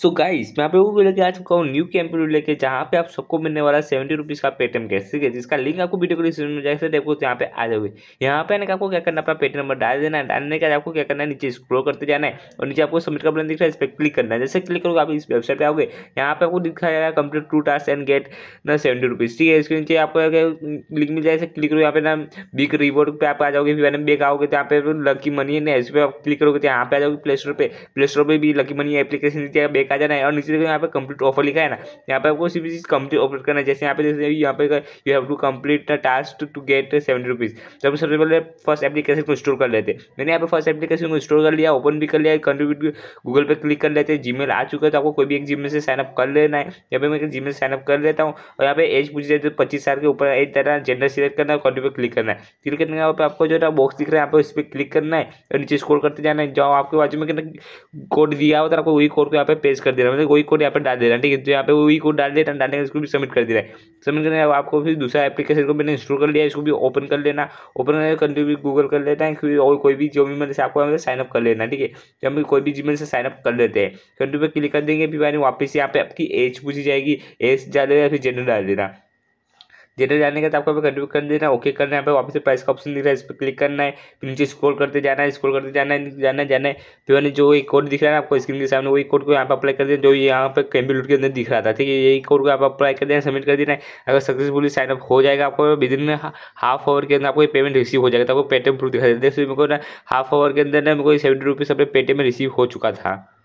so guys मैं आप लोगों को लेकर आ चुका हूँ न्यू कैंपेन लेके जहाँ पे आप सबको मिलने वाला है सेवेंटी रुपीज़ का पेटीएम कैश ठीक है जिसका लिंक आपको वीडियो को डिस्क्रिप्शन में जाएगा देखो तो यहाँ पे आ जाओगे यहाँ पे आने का आपको क्या करना अपना पेटीएम नंबर डाल देना है डालने के आपको क्या करना है नीचे स्क्रो करते जाना है और नीचे आपको सबमिट का बटन दिख रहा है इस पर क्लिक करना है जैसे क्लिक करोगे आप इस वेबसाइट पर आओगे यहाँ पे आपको दिखा जाएगा complete two task and get ना सेवेंटी रुपीज़ ठीक है इसके नीचे आपको लिंक मिल जाए क्लिक करो यहाँ पे ना बिग रिवॉर्ड पर आप आ जाओगे फिर बेग आओगे तो यहाँ पे लकी मनी है ना इस पर आप क्लिक करोगे तो यहाँ पे आ जाओगे प्ले स्टोर पर प्ले स्टोर पर भी लकी मनी एप्लीकेशन दिखाई बेग देखा जाना है और नीचे देखो यहाँ पे कंप्लीट ऑफर लिखा है ना यहाँ पे आपको भी चीज़ कंप्लीट ऑफर करना है जैसे यहाँ पे जैसे यहाँ पे you have to complete the task to get seventy rupees तो हम सबसे पहले फर्स्ट एप्लीकेशन को स्टोर कर लेते हैं मैंने यहाँ पर फर्स्ट एप्लीकेशन को स्टोर कर लिया ओपन भी कर लिया कंट्रीब्यूट गूगल पे क्लिक कर लेते हैं जी आ चुका है तो आपको कोई भी एक जी से साइनअप कर लेना है यहाँ पर मैं जी मेल साइनअप कर लेता हूँ और यहाँ पे एज पूछ जाए तो पच्चीस साल के ऊपर एज देना जेंडर सिलेक्ट करना है कंट्री पर क्लिक करना है क्लिक करने के आपको जो है बॉक्स दिख रहा है यहाँ पे उस पर क्लिक करना है और नीचे स्कोर करते जाना है जो आपके बाजू में कोड दिया हो तो आपको वही कोड को यहाँ पे पेस्ट कर दे रहा है मतलब वही कोड यहाँ पर डाल दे रहा है ठीक है तो यहाँ पे वही कोड डाल देता है डालने इसको भी सबमिट कर दे रहा है सबमिट करने अब आपको फिर दूसरा एप्लीकेशन को मैंने इंस्टॉल कर लिया इसको भी ओपन कर लेना ओपन करने कंट्री भी गूगल कर लेता है फिर और कोई भी जो भी मतलब आपको साइनअप कर लेना ठीक है जब हम कोई भी जीमेल से साइनअप कर लेते हैं कंट्री पर क्लिक कर देंगे फिर मैंने वापस यहाँ पे आपकी एज पूछी जाएगी एज डाल देना फिर जेंडर डाल देना डेटा जाने के बाद तो आपको कंटिन्यू कर देना ओके करना है यहाँ पे वापस से प्राइस का ऑप्शन दिख रहा है इस पर क्लिक करना है फिर नीचे स्क्रॉल करते जाना है स्क्रॉल करते जाना है जाना है जाना है फिर तो मैंने जो एक कोड दिख रहा है आपको स्क्रीन के सामने वही कोड को यहाँ पर अप्लाई कर दिया जो यहाँ पर कैम्बी के अंदर दिख रहा था ठीक है यही कोड को आप अप्लाई कर देना सबमिट कर देना है अगर सक्सेसफुली साइनअप हो जाएगा आपको विद इन हाफ आवर के अंदर आपको पेमेंट रिसीव हो जाएगा तो आपको पेटीएम प्रूफ दिखा देते मेरे को ना हाफ आवर के अंदर ना मेरे को सेवेंटी रुपीज़ अपने पेटीएम में रिसीव हो चुका था